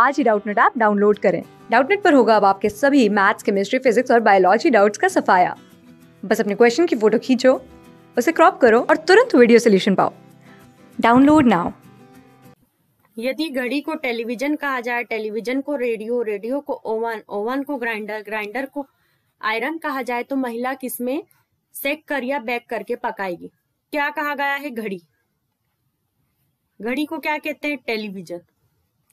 आज ही Doubtnut app download करें डाउटनेट पर होगा अब आपके सभी मैथ्स केमिस्ट्री फिजिक्स और बायोलॉजी डाउट्स का सफाया बस अपने क्वेश्चन की फोटो खींचो उसे क्रॉप करो और तुरंत वीडियो सोल्यूशन पाओ डाउनलोड नाउ यदि घड़ी को टेलीविजन कहा जाए टेलीविजन को रेडियो रेडियो को ओवन ओवन को ग्राइंडर ग्राइंडर को आयरन कहा जाए तो महिला किसमें सेक कर या बैक करके पकाएगी क्या कहा गया है घड़ी घड़ी को क्या कहते हैं टेलीविजन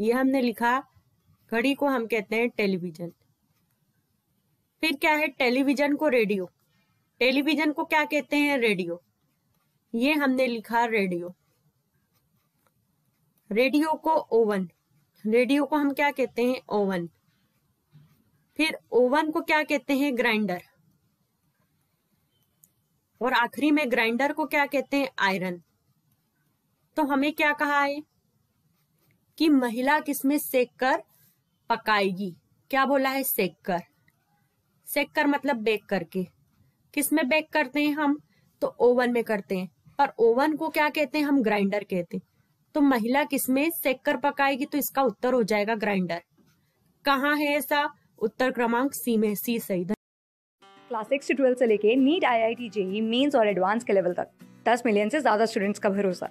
ये हमने लिखा घड़ी को हम कहते हैं टेलीविजन फिर क्या है टेलीविजन को रेडियो टेलीविजन को क्या कहते हैं रेडियो ये हमने लिखा रेडियो रेडियो को ओवन रेडियो को हम क्या कहते हैं ओवन फिर ओवन को क्या कहते हैं ग्राइंडर और आखिरी में ग्राइंडर को क्या कहते हैं आयरन तो हमें क्या कहा है कि महिला किसमें सेक कर पकाएगी क्या बोला है सेक कर सेक कर मतलब बेक करके किसमें बेक करते हैं हम तो ओवन में करते हैं पर ओवन को क्या कहते हैं हम ग्राइंडर कहते हैं तो महिला किसमें सेक कर पकाएगी तो इसका उत्तर हो जाएगा ग्राइंडर कहाँ है ऐसा उत्तर क्रमांक सी में सी सही क्लास सिक्स से ट्वेल्थ से लेके NEET I I T JEE Mains और एडवांस के लेवल तक दस मिलियन से ज़्यादा स्टूडेंट्स का भरोसा